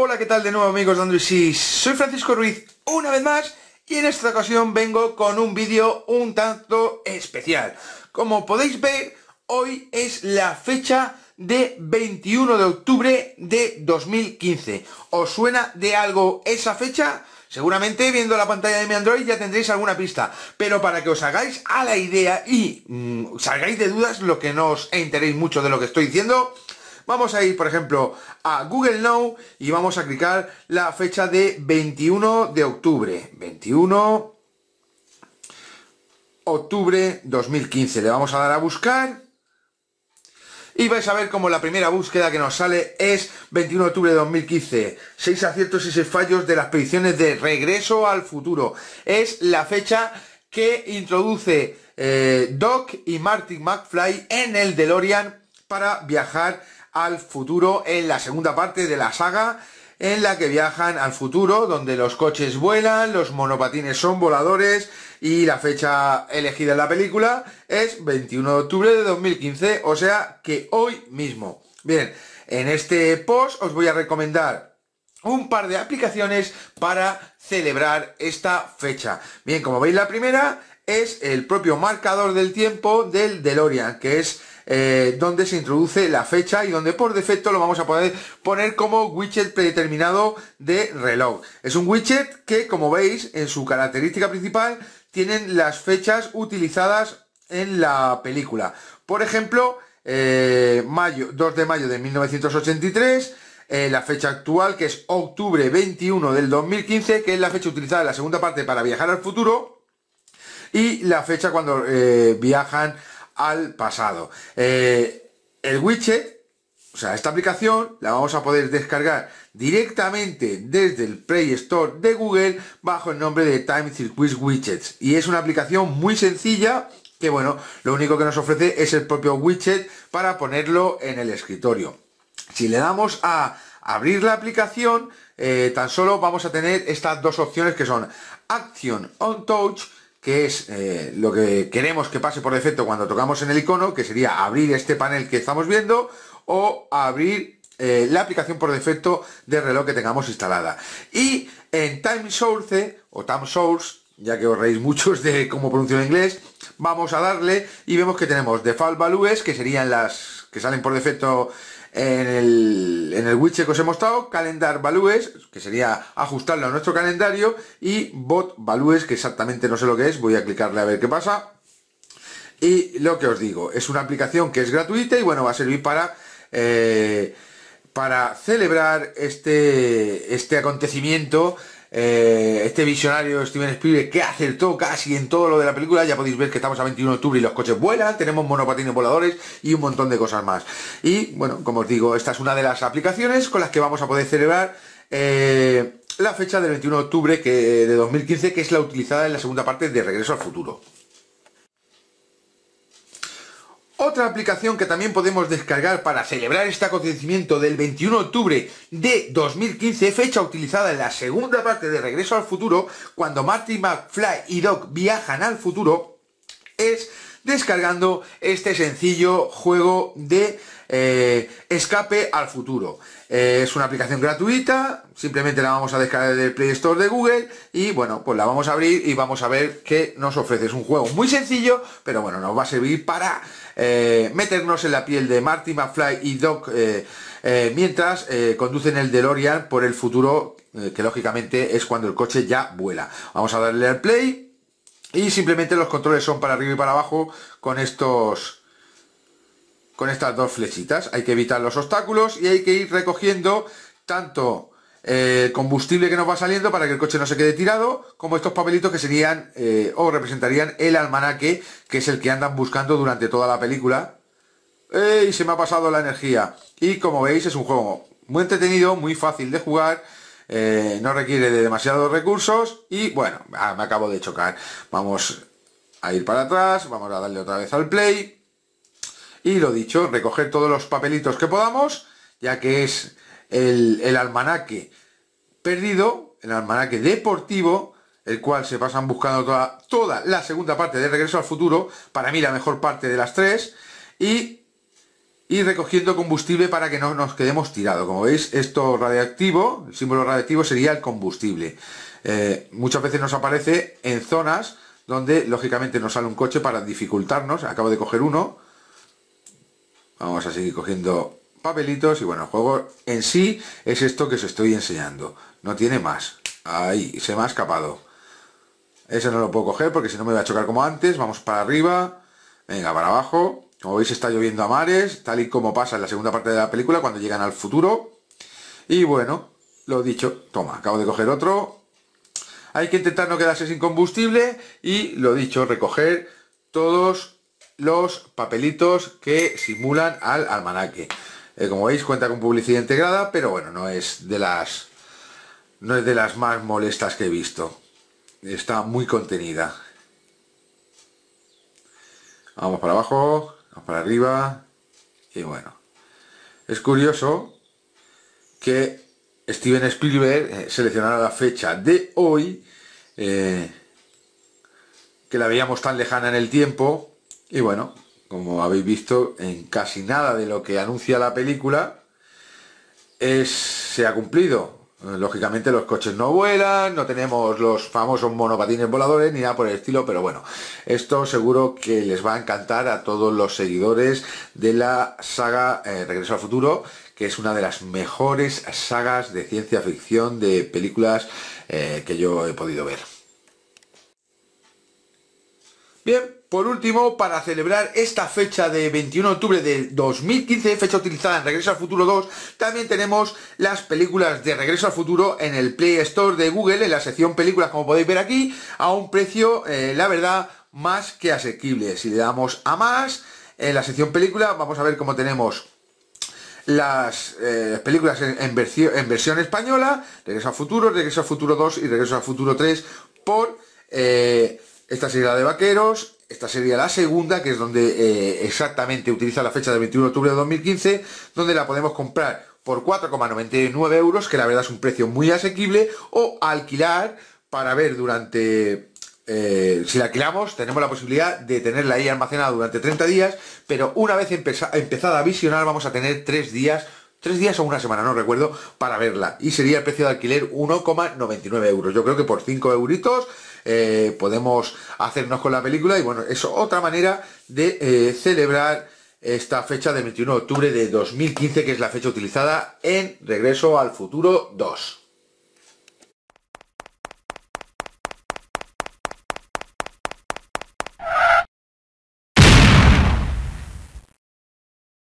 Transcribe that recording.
Hola, ¿qué tal de nuevo amigos de Android Soy Francisco Ruiz una vez más y en esta ocasión vengo con un vídeo un tanto especial. Como podéis ver, hoy es la fecha de 21 de octubre de 2015. ¿Os suena de algo esa fecha? Seguramente viendo la pantalla de mi Android ya tendréis alguna pista, pero para que os hagáis a la idea y mm, salgáis de dudas lo que no os enteréis mucho de lo que estoy diciendo, Vamos a ir, por ejemplo, a Google Now y vamos a clicar la fecha de 21 de octubre. 21 octubre 2015. Le vamos a dar a buscar. Y vais a ver como la primera búsqueda que nos sale es 21 de octubre de 2015. Seis aciertos y seis fallos de las predicciones de regreso al futuro. Es la fecha que introduce eh, Doc y Martin McFly en el DeLorean para viajar futuro en la segunda parte de la saga en la que viajan al futuro, donde los coches vuelan, los monopatines son voladores y la fecha elegida en la película es 21 de octubre de 2015, o sea que hoy mismo. Bien, en este post os voy a recomendar un par de aplicaciones para celebrar esta fecha. Bien, como veis la primera es el propio marcador del tiempo del DeLorean, que es eh, donde se introduce la fecha y donde por defecto lo vamos a poder poner como widget predeterminado de reloj. Es un widget que, como veis, en su característica principal tienen las fechas utilizadas en la película. Por ejemplo, 2 eh, de mayo de 1983, eh, la fecha actual que es octubre 21 del 2015, que es la fecha utilizada en la segunda parte para viajar al futuro, y la fecha cuando viajan al pasado. Eh, el widget, o sea, esta aplicación la vamos a poder descargar directamente desde el Play Store de Google bajo el nombre de Time Circuit Widgets. Y es una aplicación muy sencilla que, bueno, lo único que nos ofrece es el propio widget para ponerlo en el escritorio. Si le damos a abrir la aplicación, eh, tan solo vamos a tener estas dos opciones que son acción on Touch que es eh, lo que queremos que pase por defecto cuando tocamos en el icono, que sería abrir este panel que estamos viendo o abrir eh, la aplicación por defecto de reloj que tengamos instalada. Y en Time Source o Time Source, ya que os reís muchos de cómo pronuncio en inglés, vamos a darle y vemos que tenemos default values, que serían las que salen por defecto en el, en widget que os he mostrado, calendar values, que sería ajustarlo a nuestro calendario, y bot values, que exactamente no sé lo que es, voy a clicarle a ver qué pasa. Y lo que os digo, es una aplicación que es gratuita y bueno, va a servir para... Eh, para celebrar este, este acontecimiento eh, este visionario Steven Spielberg que acertó casi en todo lo de la película, ya podéis ver que estamos a 21 de octubre y los coches vuelan, tenemos monopatines voladores y un montón de cosas más. Y bueno, como os digo, esta es una de las aplicaciones con las que vamos a poder celebrar eh, la fecha del 21 de octubre que, de 2015, que es la utilizada en la segunda parte de Regreso al Futuro. Otra aplicación que también podemos descargar para celebrar este acontecimiento del 21 de octubre de 2015, fecha utilizada en la segunda parte de Regreso al Futuro, cuando Marty McFly y Doc viajan al futuro, es descargando este sencillo juego de eh, escape al futuro. Eh, es una aplicación gratuita, simplemente la vamos a descargar del Play Store de Google y bueno, pues la vamos a abrir y vamos a ver qué nos ofrece. Es un juego muy sencillo, pero bueno, nos va a servir para eh, meternos en la piel de Marty McFly y Doc mientras conducen el DeLorean por el futuro, que lógicamente es cuando el coche ya vuela. Vamos a darle al play y simplemente los controles son para arriba y para abajo con estos con estas dos flechitas hay que evitar los obstáculos y hay que ir recogiendo tanto el combustible que nos va saliendo para que el coche no se quede tirado como estos papelitos que serían eh, o representarían el almanaque que es el que andan buscando durante toda la película y se me ha pasado la energía y como veis es un juego muy entretenido muy fácil de jugar eh, no requiere de demasiados recursos y bueno, ah, me acabo de chocar. Vamos a ir para atrás, vamos a darle otra vez al play y lo dicho, recoger todos los papelitos que podamos, ya que es el, el almanaque perdido, el almanaque deportivo, el cual se pasan buscando toda, toda la segunda parte de Regreso al Futuro, para mí la mejor parte de las tres, y y recogiendo combustible para que no nos quedemos tirado. Como veis, esto radiactivo, el símbolo radiactivo sería el combustible. Eh, muchas veces nos aparece en zonas donde lógicamente nos sale un coche para dificultarnos. Acabo de coger uno. Vamos a seguir cogiendo papelitos y bueno, el juego en sí es esto que os estoy enseñando. No tiene más. Ahí, se me ha escapado. Ese no lo puedo coger porque si no me va a chocar como antes. Vamos para arriba. Venga, para abajo. Como veis está lloviendo a mares, tal y como pasa en la segunda parte de la película, cuando llegan al futuro. Y bueno, lo dicho, toma, acabo de coger otro. Hay que intentar no quedarse sin combustible y lo dicho, recoger todos los papelitos que simulan al almanaque. Eh, como veis cuenta con publicidad integrada, pero bueno, no es de las no es de las más molestas que he visto. Está muy contenida vamos para abajo vamos para arriba y bueno es curioso que Steven Spielberg eh, seleccionara la fecha de hoy eh, que la veíamos tan lejana en el tiempo y bueno como habéis visto en casi nada de lo que anuncia la película es, se ha cumplido eh, lógicamente los coches no vuelan, no tenemos los famosos monopatines voladores ni nada por el estilo, pero bueno, esto seguro que les va a encantar a todos los seguidores de la saga eh, Regreso al Futuro, que es una de las mejores sagas de ciencia ficción de películas eh, que yo he podido ver. Bien, por último, para celebrar esta fecha de 21 de octubre de 2015, fecha utilizada en Regreso al Futuro 2, también tenemos las películas de Regreso al Futuro en el Play Store de Google, en la sección películas como podéis ver aquí, a un precio, eh, la verdad, más que asequible. Si le damos a más, en la sección película, vamos a ver cómo tenemos las eh, películas en, versión, española, Regreso al Futuro, Regreso al Futuro 2 y Regreso al Futuro 3 por... Eh, esta serie de vaqueros, esta sería la segunda, que es donde eh, exactamente utiliza la fecha del 21 de octubre de 2015, donde la podemos comprar por 4,99 euros, que la verdad es un precio muy asequible, o alquilar para ver durante... Eh, si la alquilamos, tenemos la posibilidad de tenerla ahí almacenada durante 30 días, pero una vez empezada a visionar vamos a tener 3 días 3 días o una semana, no recuerdo, para verla. Y sería el precio de alquiler 1,99 euros. Yo creo que por 5 euritos eh, podemos hacernos con la película y bueno, es otra manera de eh, celebrar esta fecha de 21 de octubre de 2015, que es la fecha utilizada en Regreso al Futuro 2.